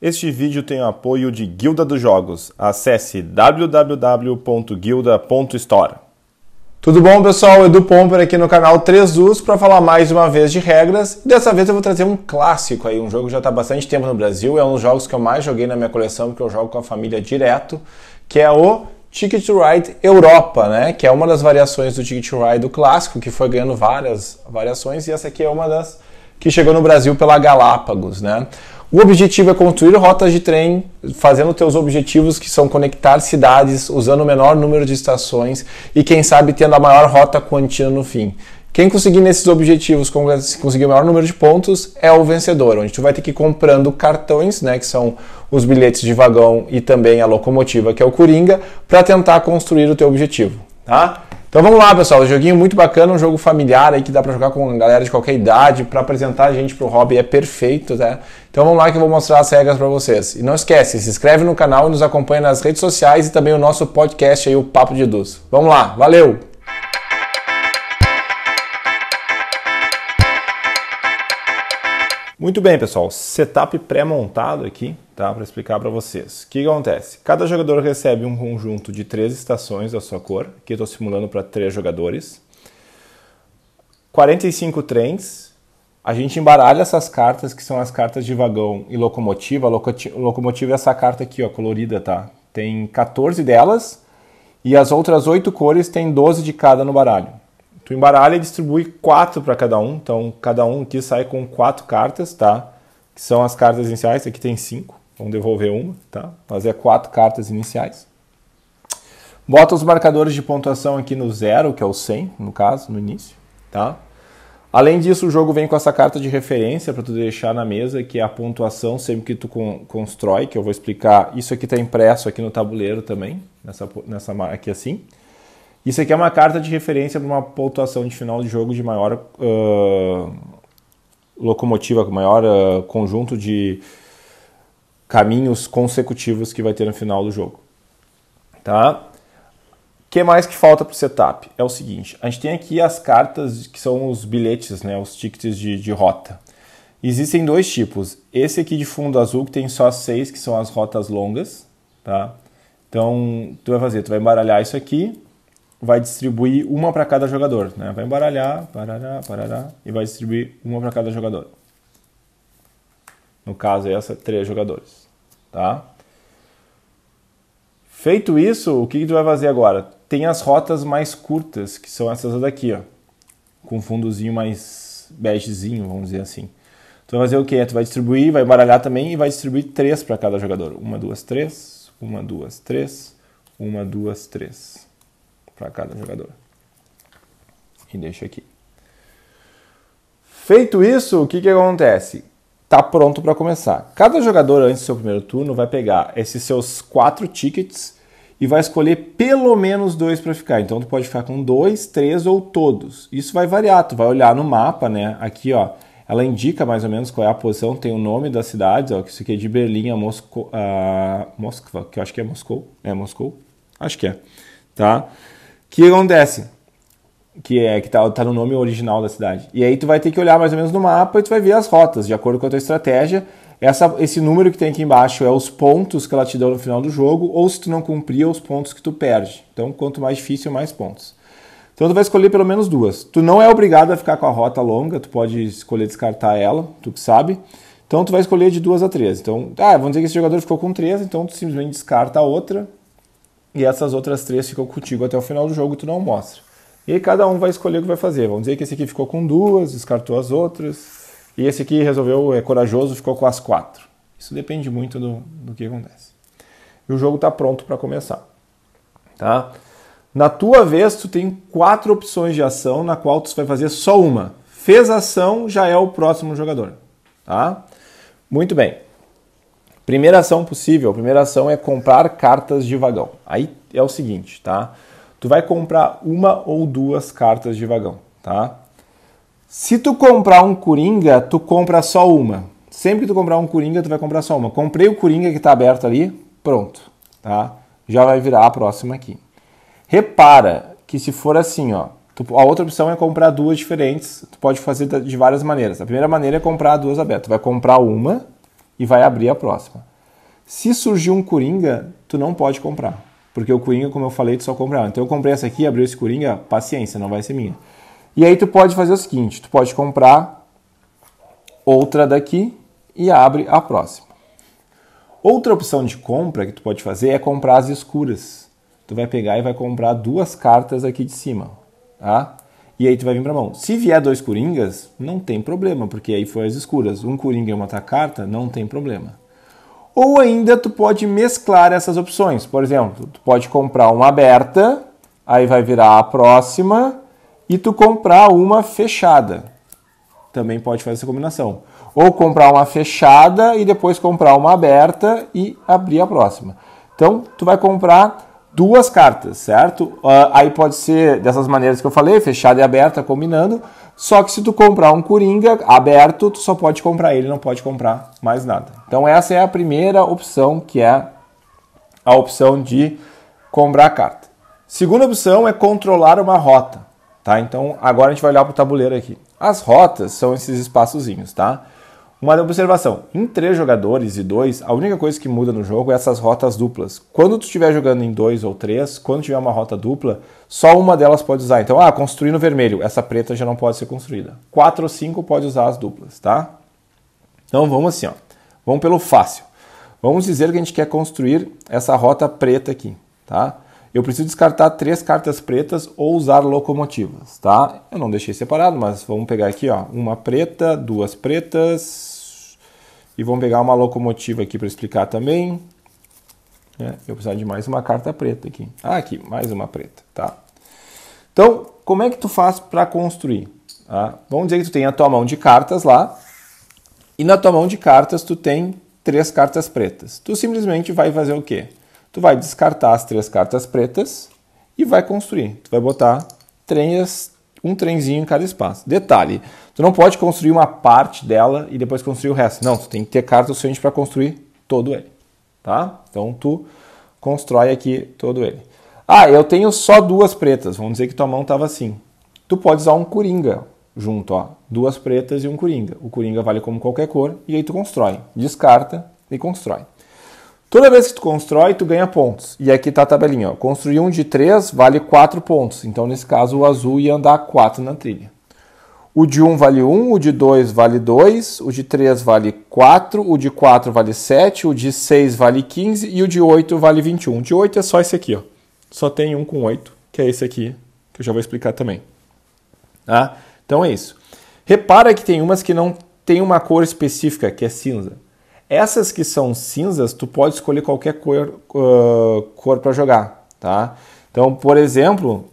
Este vídeo tem o apoio de Guilda dos Jogos. Acesse www.guilda.store. Tudo bom, pessoal? Edu Pomper aqui no canal 3Us para falar mais uma vez de regras. Dessa vez eu vou trazer um clássico aí, um jogo que já está há bastante tempo no Brasil, é um dos jogos que eu mais joguei na minha coleção, porque eu jogo com a família direto, que é o Ticket to Ride Europa, né? Que é uma das variações do Ticket to Ride do clássico, que foi ganhando várias variações, e essa aqui é uma das que chegou no Brasil pela Galápagos, né? O objetivo é construir rotas de trem, fazendo teus objetivos que são conectar cidades, usando o menor número de estações e quem sabe tendo a maior rota quantia no fim. Quem conseguir nesses objetivos, conseguir o maior número de pontos, é o vencedor, onde tu vai ter que ir comprando cartões, né, que são os bilhetes de vagão e também a locomotiva, que é o Coringa, para tentar construir o teu objetivo, tá? Então vamos lá, pessoal. Um joguinho muito bacana, um jogo familiar aí que dá para jogar com galera de qualquer idade. Para apresentar a gente pro hobby é perfeito, né? Então vamos lá que eu vou mostrar as regras para vocês. E não esquece, se inscreve no canal e nos acompanha nas redes sociais e também o nosso podcast aí, o Papo de Duz. Vamos lá, valeu! Muito bem, pessoal. Setup pré-montado aqui tá? para explicar para vocês. O que, acontece? Cada jogador recebe um conjunto de três estações da sua cor, que estou simulando para três jogadores. 45 trens. A gente embaralha essas cartas, que são as cartas de vagão e locomotiva. A locomotiva é essa carta aqui, ó, colorida, tá? Tem 14 delas e as outras oito cores tem 12 de cada no baralho. Tu embaralha e distribui quatro para cada um, então cada um aqui sai com quatro cartas, tá? Que são as cartas iniciais, aqui tem cinco. Vamos devolver uma, tá? Fazer quatro cartas iniciais. Bota os marcadores de pontuação aqui no zero, que é o 100, no caso, no início, tá? Além disso, o jogo vem com essa carta de referência para tu deixar na mesa, que é a pontuação sempre que tu con constrói, que eu vou explicar. Isso aqui está impresso aqui no tabuleiro também, nessa, nessa aqui assim. Isso aqui é uma carta de referência para uma pontuação de final de jogo de maior uh, locomotiva, maior uh, conjunto de, caminhos consecutivos que vai ter no final do jogo. Tá? O que mais que falta para o setup? É o seguinte, a gente tem aqui as cartas que são os bilhetes, né, os tickets de, de rota. Existem dois tipos. Esse aqui de fundo azul que tem só seis, que são as rotas longas, tá? Então, tu vai fazer, tu vai embaralhar isso aqui, vai distribuir uma para cada jogador, né? Vai embaralhar, parará, parará, e vai distribuir uma para cada jogador. No caso, essa três jogadores, tá? Feito isso, o que, que tu vai fazer agora? Tem as rotas mais curtas, que são essas daqui, ó, com fundozinho mais begezinho, vamos dizer assim. Tu vai fazer o quê? Tu vai distribuir, vai baralhar também e vai distribuir três para cada jogador. Uma, duas, três. Uma, duas, três. Uma, duas, três. Para cada jogador. E deixa aqui. Feito isso, o que, que acontece? tá pronto para começar. Cada jogador antes do seu primeiro turno vai pegar esses seus quatro tickets e vai escolher pelo menos dois para ficar. Então tu pode ficar com dois, três ou todos. Isso vai variar, tu vai olhar no mapa, né? Aqui, ó, ela indica mais ou menos qual é a posição, tem o nome das cidades, ó, que isso aqui é de Berlim a Moscou, a Moscou que eu acho que é Moscou. É Moscou? Acho que é. Tá? O que acontece? que é que tá, tá no nome original da cidade. E aí tu vai ter que olhar mais ou menos no mapa e tu vai ver as rotas, de acordo com a tua estratégia. Essa, esse número que tem aqui embaixo é os pontos que ela te deu no final do jogo, ou se tu não cumprir, é os pontos que tu perde. Então, quanto mais difícil, mais pontos. Então, tu vai escolher pelo menos duas. Tu não é obrigado a ficar com a rota longa, tu pode escolher descartar ela, tu que sabe. Então, tu vai escolher de duas a três. Então, ah, vamos dizer que esse jogador ficou com três, então tu simplesmente descarta a outra, e essas outras três ficam contigo até o final do jogo, e tu não mostra. E aí cada um vai escolher o que vai fazer. Vamos dizer que esse aqui ficou com duas, descartou as outras, e esse aqui resolveu, é corajoso, ficou com as quatro. Isso depende muito do, do que acontece. E o jogo está pronto para começar. Tá? Na tua vez, tu tem quatro opções de ação, na qual tu vai fazer só uma. Fez a ação, já é o próximo jogador. Tá? Muito bem. Primeira ação possível, a primeira ação é comprar cartas de vagão. Aí é o seguinte, tá? tu vai comprar uma ou duas cartas de vagão, tá? Se tu comprar um Coringa, tu compra só uma. Sempre que tu comprar um Coringa, tu vai comprar só uma. Comprei o Coringa que está aberto ali, pronto, tá? Já vai virar a próxima aqui. Repara que se for assim, ó, tu, a outra opção é comprar duas diferentes. Tu pode fazer de várias maneiras. A primeira maneira é comprar duas abertas. Tu vai comprar uma e vai abrir a próxima. Se surgir um Coringa, tu não pode comprar porque o Coringa, como eu falei, tu só compra ela. Então eu comprei essa aqui, abriu esse Coringa, paciência, não vai ser minha. E aí tu pode fazer o seguinte, tu pode comprar outra daqui e abre a próxima. Outra opção de compra que tu pode fazer é comprar as escuras. Tu vai pegar e vai comprar duas cartas aqui de cima, tá? E aí tu vai vir pra mão. Se vier dois coringas, não tem problema, porque aí foi as escuras. Um coringa e uma outra carta, não tem problema. Ou ainda tu pode mesclar essas opções. Por exemplo, tu pode comprar uma aberta, aí vai virar a próxima, e tu comprar uma fechada. Também pode fazer essa combinação. Ou comprar uma fechada e depois comprar uma aberta e abrir a próxima. Então, tu vai comprar duas cartas, certo? Ah, aí pode ser dessas maneiras que eu falei, fechada e aberta, combinando, só que se tu comprar um Coringa aberto, tu só pode comprar ele, não pode comprar mais nada. Então essa é a primeira opção, que é a opção de comprar a carta. Segunda opção é controlar uma rota, tá? Então agora a gente vai olhar para o tabuleiro aqui. As rotas são esses espaçozinhos, tá? Uma observação: em três jogadores e dois, a única coisa que muda no jogo é essas rotas duplas. Quando tu estiver jogando em dois ou três, quando tiver uma rota dupla, só uma delas pode usar. Então, ah, construir no vermelho, essa preta já não pode ser construída. Quatro ou cinco pode usar as duplas, tá? Então vamos assim, ó. Vamos pelo fácil. Vamos dizer que a gente quer construir essa rota preta aqui, tá? eu preciso descartar três cartas pretas ou usar locomotivas, tá? Eu não deixei separado, mas vamos pegar aqui, ó, uma preta, duas pretas e vamos pegar uma locomotiva aqui para explicar também. É, eu precisar de mais uma carta preta aqui. Ah, aqui, mais uma preta, tá? Então, como é que tu faz para construir? Tá? vamos dizer que tu tem a tua mão de cartas lá e na tua mão de cartas tu tem três cartas pretas. Tu simplesmente vai fazer o quê? tu vai descartar as três cartas pretas e vai construir. Tu vai botar três, um trenzinho em cada espaço. Detalhe, tu não pode construir uma parte dela e depois construir o resto. Não, tu tem que ter carta o suficiente para construir todo ele, tá? Então tu constrói aqui todo ele. Ah, eu tenho só duas pretas. Vamos dizer que tua mão estava assim. Tu pode usar um coringa junto, ó, duas pretas e um coringa. O coringa vale como qualquer cor e aí tu constrói, descarta e constrói. Toda vez que tu constrói, tu ganha pontos. E aqui tá a tabelinha. Ó. Construir um de 3 vale 4 pontos. Então, nesse caso, o azul ia andar 4 na trilha. O de 1 um vale 1, um, o de 2 vale 2, o de 3 vale 4, o de 4 vale 7, o de 6 vale 15 e o de 8 vale 21. O de 8 é só esse aqui, ó. Só tem um com 8, que é esse aqui, que eu já vou explicar também. Tá? Então é isso. Repara que tem umas que não tem uma cor específica, que é cinza. Essas que são cinzas, tu pode escolher qualquer cor, uh, cor para jogar, tá? Então, por exemplo,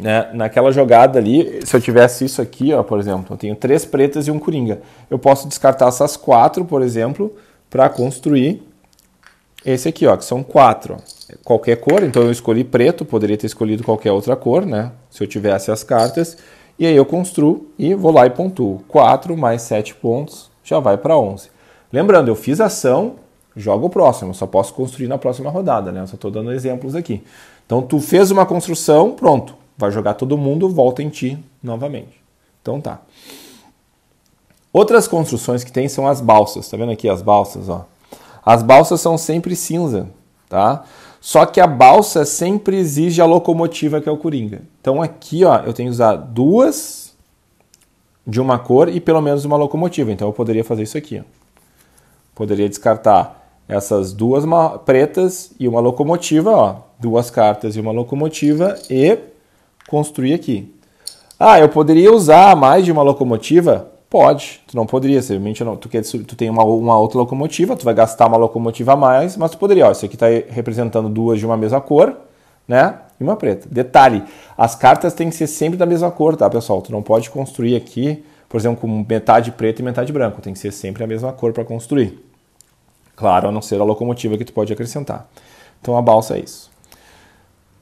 né, naquela jogada ali, se eu tivesse isso aqui, ó, por exemplo, eu tenho três pretas e um coringa. Eu posso descartar essas quatro, por exemplo, para construir esse aqui, ó, que são quatro. Qualquer cor, então eu escolhi preto, poderia ter escolhido qualquer outra cor, né? Se eu tivesse as cartas. E aí eu construo e vou lá e pontuo. 4 mais 7 pontos já vai para 11. Lembrando, eu fiz ação, jogo o próximo, eu só posso construir na próxima rodada, né? Eu só estou dando exemplos aqui. Então tu fez uma construção, pronto, vai jogar todo mundo, volta em ti novamente. Então tá. Outras construções que tem são as balsas, tá vendo aqui as balsas, ó. As balsas são sempre cinza, tá? Só que a balsa sempre exige a locomotiva que é o Coringa. Então aqui, ó, eu tenho que usar duas de uma cor e pelo menos uma locomotiva. Então eu poderia fazer isso aqui, ó. Poderia descartar essas duas pretas e uma locomotiva, ó, duas cartas e uma locomotiva e construir aqui. Ah, eu poderia usar mais de uma locomotiva? Pode. Tu não poderia, simplesmente não. Tu, quer, tu tem uma, uma outra locomotiva, tu vai gastar uma locomotiva a mais, mas tu poderia. Ó, isso aqui está representando duas de uma mesma cor, né? E uma preta. Detalhe, as cartas têm que ser sempre da mesma cor, tá, pessoal? Tu não pode construir aqui, por exemplo, com metade preta e metade branco. Tem que ser sempre a mesma cor para construir. Claro, a não ser a locomotiva que tu pode acrescentar. Então a balsa é isso.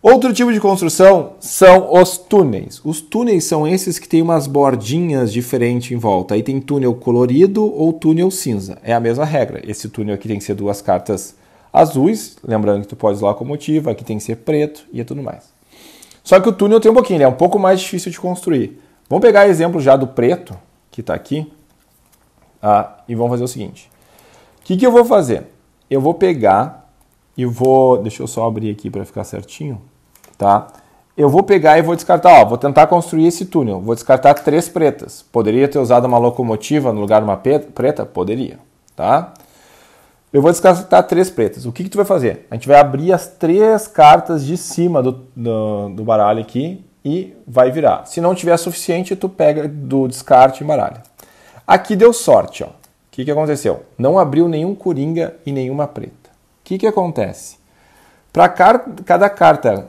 Outro tipo de construção são os túneis. Os túneis são esses que têm umas bordinhas diferentes em volta. Aí tem túnel colorido ou túnel cinza. É a mesma regra. Esse túnel aqui tem que ser duas cartas azuis, lembrando que tu pode usar locomotiva, aqui tem que ser preto e é tudo mais. Só que o túnel tem um pouquinho, ele é um pouco mais difícil de construir. Vamos pegar exemplo já do preto, que está aqui, ah, e vamos fazer o seguinte que, que eu vou fazer? Eu vou pegar e vou. Deixa eu só abrir aqui para ficar certinho. Tá? Eu vou pegar e vou descartar. Ó, vou tentar construir esse túnel. Vou descartar três pretas. Poderia ter usado uma locomotiva no lugar de uma preta? Poderia. Tá? Eu vou descartar três pretas. O que, que tu vai fazer? A gente vai abrir as três cartas de cima do, do, do baralho aqui e vai virar. Se não tiver suficiente, tu pega do descarte e baralho. Aqui deu sorte, ó que, que aconteceu? Não abriu nenhum coringa e nenhuma preta. O que, que acontece? Para cada carta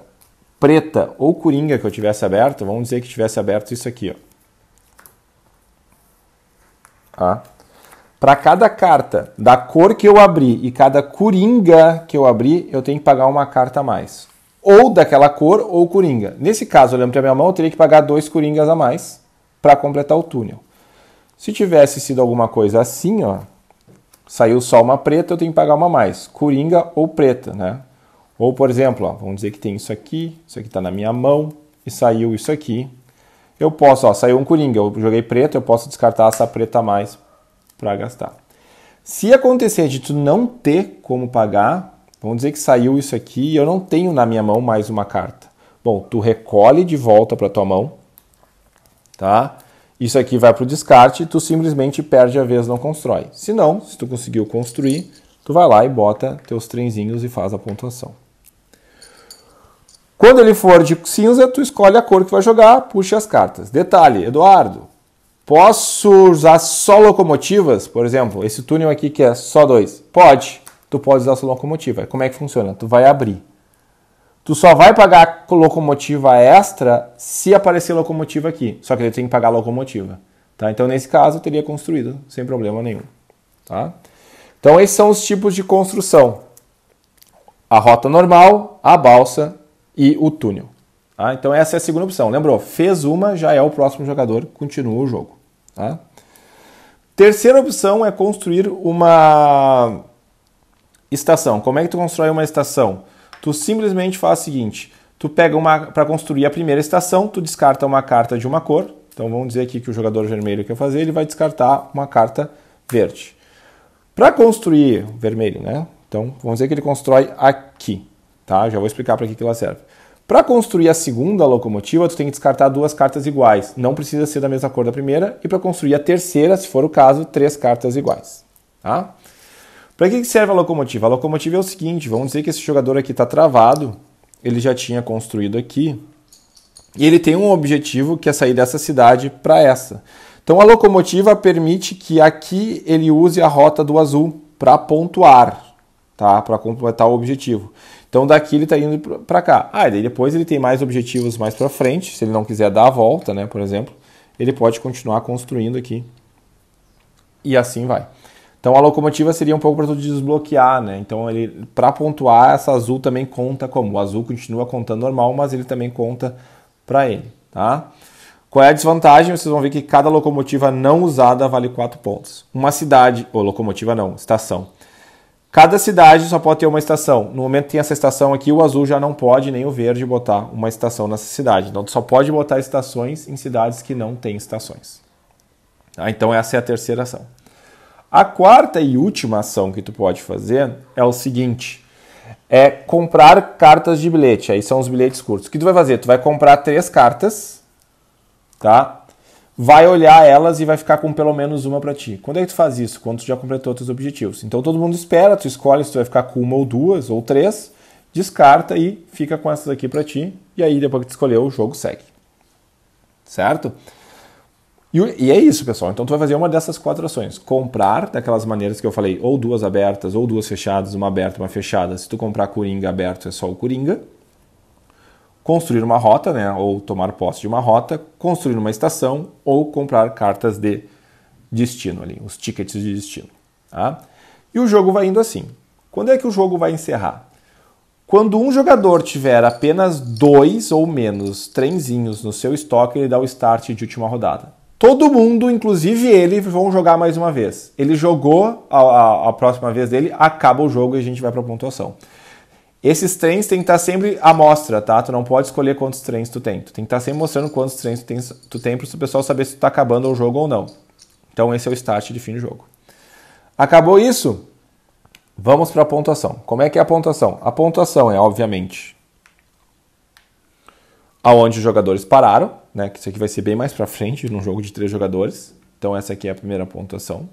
preta ou coringa que eu tivesse aberto, vamos dizer que tivesse aberto isso aqui. Ó. Ah. Tá? Para cada carta da cor que eu abri e cada coringa que eu abri, eu tenho que pagar uma carta a mais. Ou daquela cor ou coringa. Nesse caso, olhando para minha mão, eu teria que pagar dois coringas a mais para completar o túnel. Se tivesse sido alguma coisa assim, ó, saiu só uma preta, eu tenho que pagar uma mais, coringa ou preta, né? Ou, por exemplo, ó, vamos dizer que tem isso aqui, isso aqui está na minha mão e saiu isso aqui. Eu posso, ó, saiu um coringa, eu joguei preto, eu posso descartar essa preta a mais para gastar. Se acontecer de tu não ter como pagar, vamos dizer que saiu isso aqui e eu não tenho na minha mão mais uma carta. Bom, tu recolhe de volta para tua mão, tá? Isso aqui vai para o descarte, tu simplesmente perde a vez, não constrói. Se não, se tu conseguiu construir, tu vai lá e bota teus trenzinhos e faz a pontuação. Quando ele for de cinza, tu escolhe a cor que vai jogar, puxa as cartas. Detalhe, Eduardo, posso usar só locomotivas? Por exemplo, esse túnel aqui que é só dois. Pode, tu pode usar só locomotiva. Como é que funciona? Tu vai abrir. Tu só vai pagar locomotiva extra se aparecer locomotiva aqui. Só que ele tem que pagar locomotiva. Tá? Então, nesse caso, eu teria construído sem problema nenhum. Tá? Então, esses são os tipos de construção: a rota normal, a balsa e o túnel. Tá? Então, essa é a segunda opção. Lembrou? Fez uma, já é o próximo jogador, continua o jogo. Tá? Terceira opção é construir uma estação. Como é que tu constrói uma estação? Tu simplesmente faz o seguinte: tu pega uma para construir a primeira estação, tu descarta uma carta de uma cor. Então vamos dizer aqui que o jogador vermelho quer fazer, ele vai descartar uma carta verde. Para construir vermelho, né? Então vamos dizer que ele constrói aqui, tá? Já vou explicar para que, que ela serve. Para construir a segunda locomotiva, tu tem que descartar duas cartas iguais. Não precisa ser da mesma cor da primeira. E para construir a terceira, se for o caso, três cartas iguais. Tá? Para que serve a locomotiva? A locomotiva é o seguinte, vamos dizer que esse jogador aqui está travado, ele já tinha construído aqui, e ele tem um objetivo que é sair dessa cidade para essa. Então a locomotiva permite que aqui ele use a rota do azul para pontuar, tá? Para completar o objetivo. Então daqui ele está indo para cá. Ah, e depois ele tem mais objetivos mais para frente, se ele não quiser dar a volta, né, por exemplo, ele pode continuar construindo aqui. E assim vai. Então a locomotiva seria um pouco para tu desbloquear, né? Então ele para pontuar essa azul também conta como o azul continua contando normal, mas ele também conta para ele, tá? Qual é a desvantagem? Vocês vão ver que cada locomotiva não usada vale 4 pontos. Uma cidade, ou locomotiva não, estação. Cada cidade só pode ter uma estação. No momento que tem essa estação aqui, o azul já não pode, nem o verde, botar uma estação nessa cidade. Então, só pode botar estações em cidades que não têm estações. Tá? Então, essa é a terceira ação. A quarta e última ação que tu pode fazer é o seguinte: é comprar cartas de bilhete. Aí são os bilhetes curtos. O que tu vai fazer? Tu vai comprar três cartas, tá? Vai olhar elas e vai ficar com pelo menos uma para ti. Quando é que tu faz isso? Quando tu já completou os objetivos. Então todo mundo espera, tu escolhe se tu vai ficar com uma ou duas ou três, descarta e fica com essas aqui para ti. E aí depois que tu escolheu, o jogo segue. Certo? E, é isso, pessoal. Então tu vai fazer uma dessas quatro ações. Comprar daquelas maneiras que eu falei, ou duas abertas, ou duas fechadas, uma aberta, uma fechada. Se tu comprar coringa aberto, é só o coringa. Construir uma rota, né, ou tomar posse de uma rota, construir uma estação ou comprar cartas de destino ali, os tickets de destino, tá? E o jogo vai indo assim. Quando é que o jogo vai encerrar? Quando um jogador tiver apenas dois ou menos trenzinhos no seu estoque, ele dá o start de última rodada. Todo mundo, inclusive ele, vão jogar mais uma vez. Ele jogou a, a, a próxima vez dele, acaba o jogo e a gente vai para a pontuação. Esses trens tem que estar tá sempre à mostra, tá? Tu não pode escolher quantos trens tu tem. Tu tem que estar tá sempre mostrando quantos trens tu tem, tu tem para o pessoal saber se tu está acabando o jogo ou não. Então esse é o start de fim de jogo. Acabou isso? Vamos para a pontuação. Como é que é a pontuação? A pontuação é, obviamente, aonde os jogadores pararam, né? Que isso aqui vai ser bem mais para frente num jogo de três jogadores. Então essa aqui é a primeira pontuação.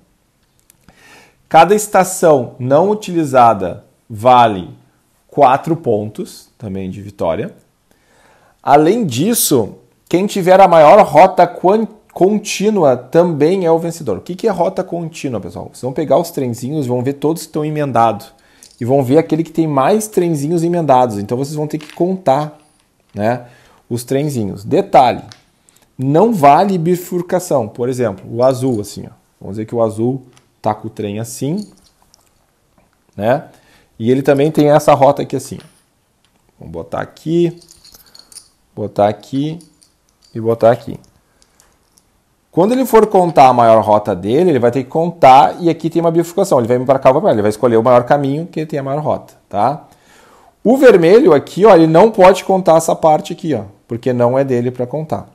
Cada estação não utilizada vale quatro pontos também de vitória. Além disso, quem tiver a maior rota contínua também é o vencedor. O que é rota contínua, pessoal? Vocês vão pegar os trenzinhos, vão ver todos que estão emendados. E vão ver aquele que tem mais trenzinhos emendados. Então vocês vão ter que contar, né? os trenzinhos. Detalhe, não vale bifurcação. Por exemplo, o azul assim, ó. Vamos dizer que o azul tá com o trem assim, né? E ele também tem essa rota aqui assim. Vamos botar aqui, botar aqui e botar aqui. Quando ele for contar a maior rota dele, ele vai ter que contar e aqui tem uma bifurcação. Ele vai para cá Ele vai escolher o maior caminho que tem a maior rota, tá? O vermelho aqui, ó, ele não pode contar essa parte aqui, ó porque não é dele para contar.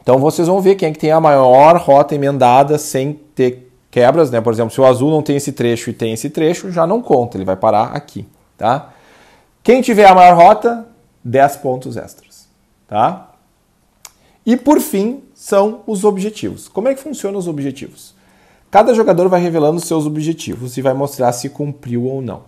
Então vocês vão ver quem é que tem a maior rota emendada sem ter quebras, né? Por exemplo, se o azul não tem esse trecho e tem esse trecho, já não conta, ele vai parar aqui, tá? Quem tiver a maior rota, 10 pontos extras, tá? E por fim, são os objetivos. Como é que funcionam os objetivos? Cada jogador vai revelando seus objetivos e vai mostrar se cumpriu ou não.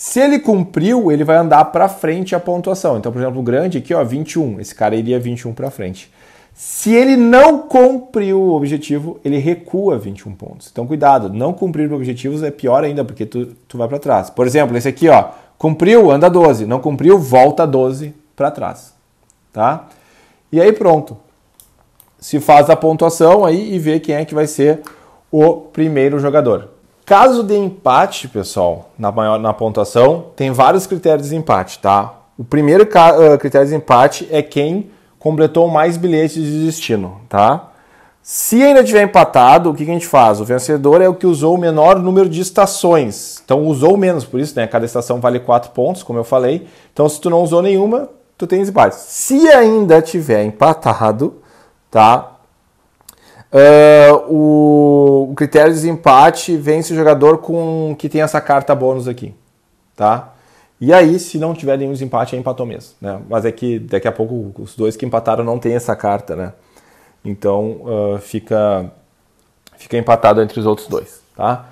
Se ele cumpriu, ele vai andar para frente a pontuação. Então, por exemplo, o grande aqui, ó, 21. Esse cara iria 21 para frente. Se ele não cumpriu o objetivo, ele recua 21 pontos. Então, cuidado, não cumprir objetivos é pior ainda, porque tu, tu vai para trás. Por exemplo, esse aqui, ó, cumpriu, anda 12. Não cumpriu, volta 12 para trás. Tá? E aí pronto. Se faz a pontuação aí e vê quem é que vai ser o primeiro jogador. Caso de empate, pessoal, na, maior, na pontuação, tem vários critérios de empate, tá? O primeiro eh, critério de empate é quem completou mais bilhetes de destino, tá? Se ainda tiver empatado, o que a gente faz? O vencedor é o que usou o menor número de estações. Então usou menos, por isso, né? Cada estação vale 4 pontos, como eu falei. Então se tu não usou nenhuma, tu tens empate. Se ainda tiver empatado, tá? Uh, o, o, critério de empate vence o jogador com que tem essa carta bônus aqui, tá? E aí, se não tiver nenhum empate, é empatou mesmo, né? Mas é que daqui a pouco os dois que empataram não tem essa carta, né? Então uh, fica fica empatado entre os outros dois, tá?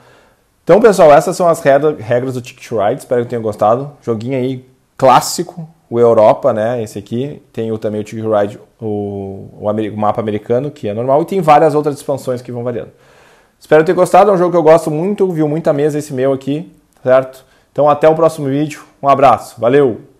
Então, pessoal, essas são as regras do Ticket Ride. Espero que tenham gostado. Joguinho aí clássico, o Europa, né? Esse aqui. Tem o, também o Ticket Ride, o, o, o, mapa americano, que é normal. E tem várias outras expansões que vão variando. Espero ter gostado. É um jogo que eu gosto muito. Viu muita mesa esse meu aqui, certo? Então até o próximo vídeo. Um abraço. Valeu!